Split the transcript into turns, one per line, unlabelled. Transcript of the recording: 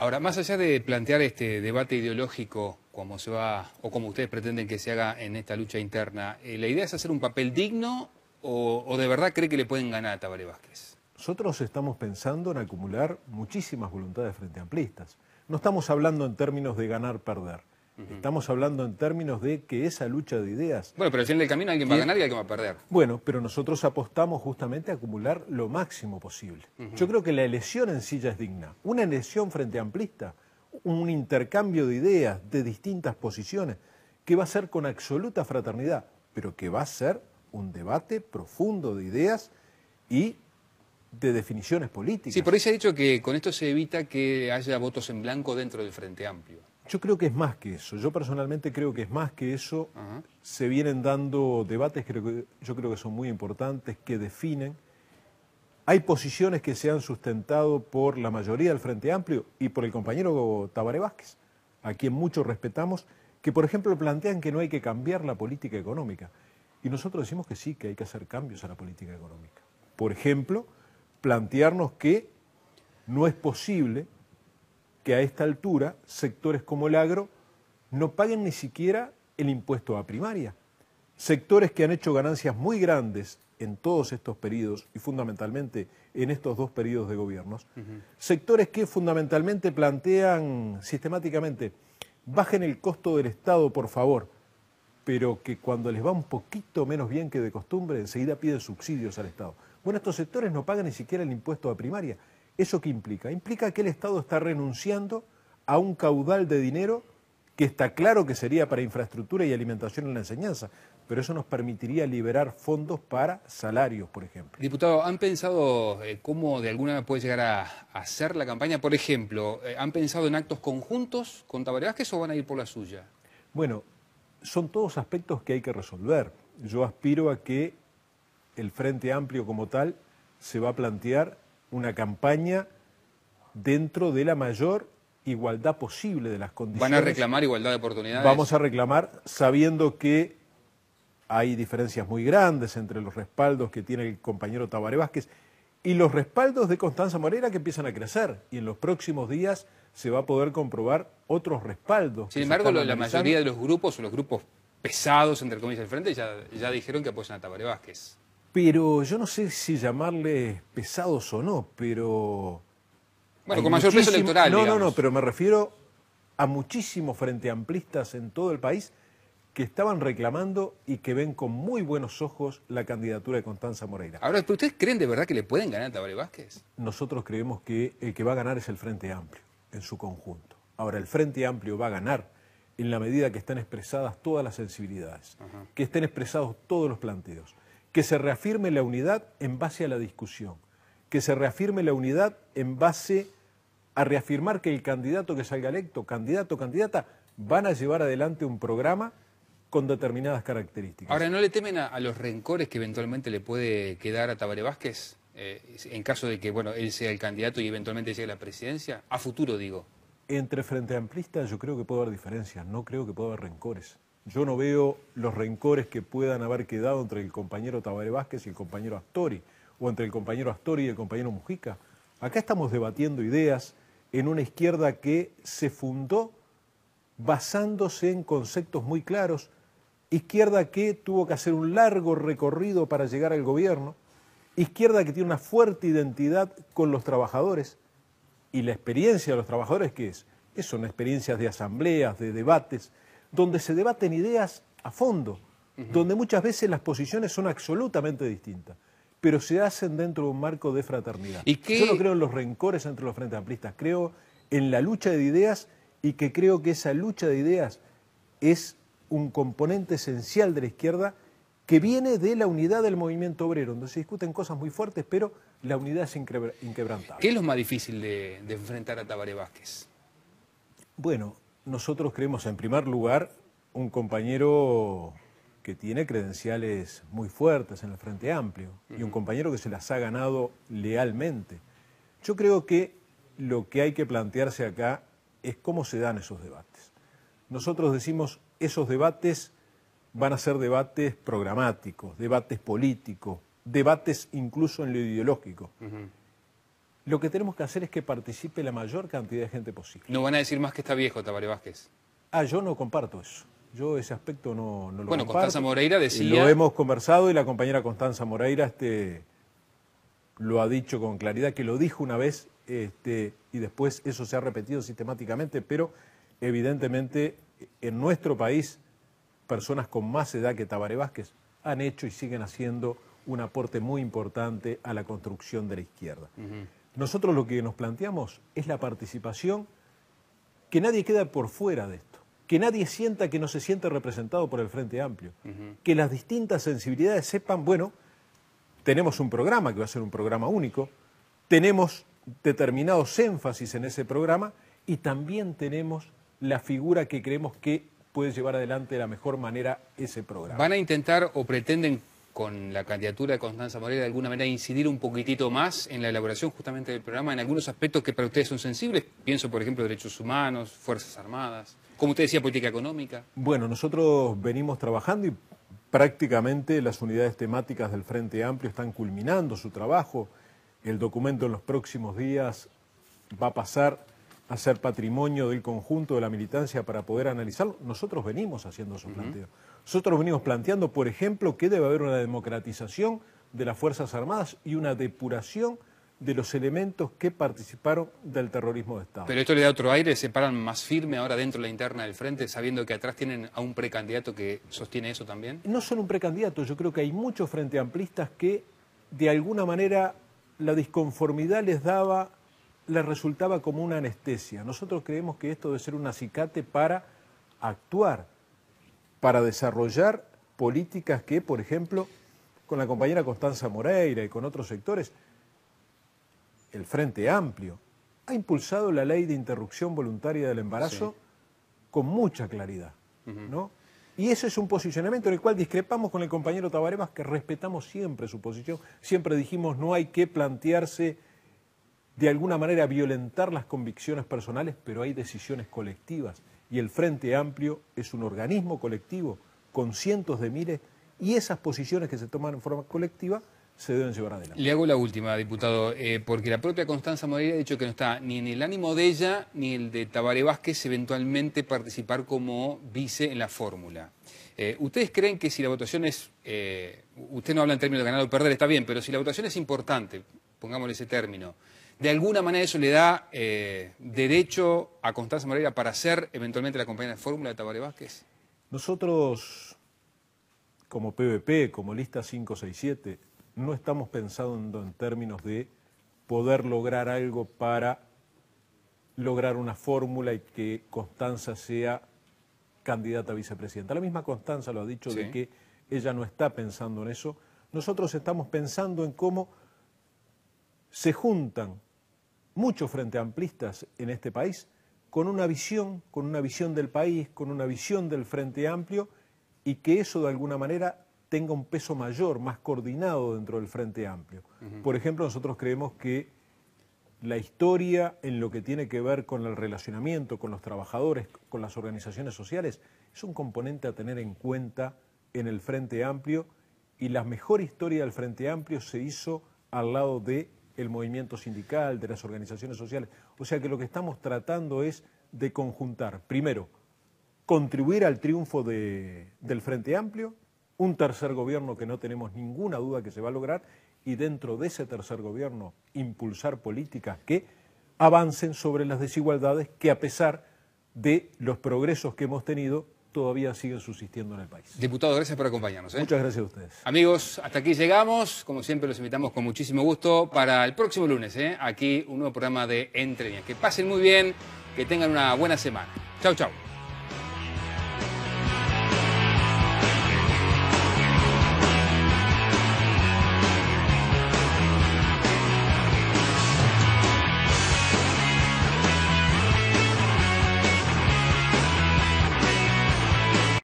Ahora, más allá de plantear este debate ideológico como se va o como ustedes pretenden que se haga en esta lucha interna, eh, ¿la idea es hacer un papel digno o, de verdad cree que le pueden ganar a Tabaré Vázquez?
Nosotros estamos pensando en acumular muchísimas voluntades frente a amplistas. No estamos hablando en términos de ganar-perder. Estamos hablando en términos de que esa lucha de ideas.
Bueno, pero al en del camino hay quien va a ganar y quien va a perder.
Bueno, pero nosotros apostamos justamente a acumular lo máximo posible. Yo creo que la elección en sí ya es digna. Una elección frente amplista, un intercambio de ideas de distintas posiciones, que va a ser con absoluta fraternidad, pero que va a ser un debate profundo de ideas y de definiciones políticas.
Sí, por ahí se ha dicho que con esto se evita que haya votos en blanco dentro del Frente Amplio.
Yo creo que es más que eso. Yo personalmente creo que es más que eso. Se vienen dando debates que yo creo que son muy importantes, que definen. Hay posiciones que se han sustentado por la mayoría del Frente Amplio y por el compañero Tabaré Vázquez, a quien muchos respetamos, que por ejemplo plantean que no hay que cambiar la política económica. Y nosotros decimos que sí, que hay que hacer cambios a la política económica. Por ejemplo, plantearnos que no es posible que a esta altura sectores como el agro no paguen ni siquiera el impuesto a primaria. Sectores que han hecho ganancias muy grandes en todos estos periodos y fundamentalmente en estos dos periodos de gobiernos, sectores que fundamentalmente plantean sistemáticamente, bajen el costo del Estado, por favor, pero que cuando les va un poquito menos bien que de costumbre, enseguida piden subsidios al Estado. Bueno, estos sectores no pagan ni siquiera el impuesto a primaria. ¿Eso qué implica? Implica que el Estado está renunciando a un caudal de dinero que está claro que sería para infraestructura y alimentación en la enseñanza, pero eso nos permitiría liberar fondos para salarios, por ejemplo.
Diputado, ¿han pensado eh, cómo de alguna manera puede llegar a, hacer la campaña? Por ejemplo, eh, ¿han pensado en actos conjuntos con Tabaré o van a ir por la suya?
Bueno, son todos aspectos que hay que resolver. Yo aspiro a que el Frente Amplio como tal se va a plantear una campaña dentro de la mayor igualdad posible de las condiciones. ¿Van a reclamar
igualdad de oportunidades? Vamos a
reclamar sabiendo que hay diferencias muy grandes entre los respaldos que tiene el compañero Tabaré Vázquez y los respaldos de Constanza Morera que empiezan a crecer y en los próximos días se va a poder comprobar otros respaldos. Sin embargo, la mayoría de
los grupos, o los grupos pesados, entre comillas, del frente, ya, ya dijeron que apoyan a Tabaré Vázquez
pero yo no sé si llamarle pesados o no, pero...
Bueno, con mayor peso electoral. No, no,
no, pero me refiero a muchísimos frente amplistas en todo el país que estaban reclamando y que ven con muy buenos ojos la candidatura de Constanza Moreira.
Ahora, ¿ustedes creen
de verdad que le pueden ganar a Tabaré Vázquez? Nosotros creemos que el que va a ganar es el Frente Amplio, en su conjunto. Ahora, el Frente Amplio va a ganar en la medida que están expresadas todas las sensibilidades, que estén expresados todos los planteos que se reafirme la unidad en base a la discusión, que se reafirme la unidad en base a reafirmar que el candidato que salga electo, candidato o candidata, van a llevar adelante un programa con determinadas características.
Ahora, ¿no le temen a, los rencores que eventualmente le puede quedar a Tabare Vázquez eh, en caso de que bueno, él sea el candidato y eventualmente llegue a la presidencia? A futuro, digo.
Entre Frente Amplista yo creo que puede haber diferencias, no creo que pueda haber rencores. Yo no veo los rencores que puedan haber quedado entre el compañero Tabaré Vázquez y el compañero Astori, o entre el compañero Astori y el compañero Mujica. Acá estamos debatiendo ideas en una izquierda que se fundó basándose en conceptos muy claros, izquierda que tuvo que hacer un largo recorrido para llegar al gobierno, izquierda que tiene una fuerte identidad con los trabajadores y la experiencia de los trabajadores que es, son experiencias de asambleas, de debates, donde se debaten ideas a fondo, donde muchas veces las posiciones son absolutamente distintas, pero se hacen dentro de un marco de fraternidad. Yo no creo en los rencores entre los frentes amplistas, creo en la lucha de ideas y que creo que esa lucha de ideas es un componente esencial de la izquierda que viene de la unidad del movimiento obrero, donde se discuten cosas muy
fuertes, pero la unidad es inquebrantable. ¿Qué es lo más difícil de, de enfrentar a Tabaré Vázquez?
Bueno, nosotros creemos en primer lugar un compañero que tiene credenciales muy fuertes en el Frente Amplio y un compañero que se las ha ganado lealmente. Yo creo que lo que hay que plantearse acá es cómo se dan esos debates. Nosotros decimos, esos debates van a ser debates programáticos, debates políticos, debates incluso
en lo ideológico.
Lo que tenemos que hacer es que participe la mayor cantidad de gente
posible. No van a decir más que está viejo Tabaré Vázquez.
Ah, yo no comparto eso. Yo ese aspecto no, lo comparto. Bueno, Constanza Moreira decía... Lo hemos conversado y la compañera Constanza Moreira este, lo ha dicho con claridad, que lo dijo una vez este, y después eso se ha repetido sistemáticamente, pero evidentemente en nuestro país personas con más edad que Tabaré Vázquez han hecho y siguen haciendo un aporte muy importante a la construcción de la izquierda. Nosotros lo que nos planteamos es la participación, que nadie queda por fuera de esto, que nadie sienta que no se siente representado por el Frente Amplio, que las distintas sensibilidades sepan, bueno, tenemos un programa que va a ser un programa único, tenemos determinados énfasis en ese programa y también tenemos
la figura que creemos que puede llevar adelante de la mejor manera ese programa. ¿Van a intentar o pretenden con la candidatura de Constanza Morera de alguna manera incidir un poquitito más en la elaboración justamente del programa en algunos aspectos que para ustedes son sensibles? Pienso, por ejemplo, derechos humanos, Fuerzas Armadas, como usted decía, política económica.
Bueno, nosotros venimos trabajando y prácticamente las unidades temáticas del Frente Amplio están culminando su trabajo. El documento en los próximos días va a pasar hacer patrimonio del conjunto de la militancia para poder analizarlo. Nosotros venimos haciendo esos planteos. Nosotros venimos planteando, por ejemplo, que debe haber una democratización de las Fuerzas Armadas y una depuración de los elementos que participaron del terrorismo de Estado.
Pero esto le da otro aire, se paran más firme ahora dentro de la interna del frente, sabiendo que atrás tienen a un precandidato que sostiene eso también.
No son un precandidato, yo creo que hay muchos frente amplistas que de alguna manera la disconformidad les daba le resultaba como una anestesia. Nosotros creemos que esto debe ser un acicate para actuar, para desarrollar políticas que, por ejemplo, con la compañera Constanza Moreira y con otros sectores, el Frente Amplio ha impulsado la ley de interrupción voluntaria del embarazo con mucha claridad, Y ese es un posicionamiento en el cual discrepamos con el compañero Tabaremas, que respetamos siempre su posición. Siempre dijimos no hay que plantearse de alguna manera violentar las convicciones personales, pero hay decisiones colectivas y el Frente Amplio es un organismo colectivo con cientos de miles y esas posiciones que se toman en forma colectiva se deben llevar adelante.
Le hago la última, diputado, eh, porque la propia Constanza Moreira ha dicho que no está ni en el ánimo de ella ni el de Tabaré Vázquez eventualmente participar como vice en la fórmula. Eh, ¿Ustedes creen que si la votación es, eh, usted no habla en términos de ganar o perder, está bien, pero si la votación es importante, pongámosle ese término, de alguna manera eso le da eh, derecho a Constanza Moreira para ser eventualmente la compañera de fórmula de Tabaré Vázquez.
Nosotros, como PVP, como lista 567, no estamos pensando en términos de poder lograr algo para lograr una fórmula y que Constanza sea candidata a vicepresidenta. La misma Constanza lo ha dicho de que ella no está pensando en eso. Nosotros estamos pensando en cómo se juntan muchos frente amplistas en este país con una visión, con una visión del país, con una visión del Frente Amplio y que eso de alguna manera tenga un peso mayor, más coordinado dentro del Frente Amplio. Por ejemplo, nosotros creemos que la historia en lo que tiene que ver con el relacionamiento con los trabajadores, con las organizaciones sociales, es un componente a tener en cuenta en el Frente Amplio y la mejor historia del Frente Amplio se hizo al lado de el movimiento sindical, de las organizaciones sociales. O sea que lo que estamos tratando es de conjuntar, primero, contribuir al triunfo del Frente Amplio, un tercer gobierno que no tenemos ninguna duda que se va a lograr, y dentro de ese tercer gobierno impulsar políticas que avancen sobre las desigualdades que a pesar de los progresos que hemos tenido todavía sigue subsistiendo en el país.
Diputado, gracias por acompañarnos. ¿eh? Muchas gracias a ustedes. Amigos, hasta aquí llegamos. Como siempre, los invitamos con muchísimo gusto para el próximo lunes. ¿eh? Aquí un nuevo programa de Entre Que pasen muy bien, que tengan una buena semana. Chau, chau.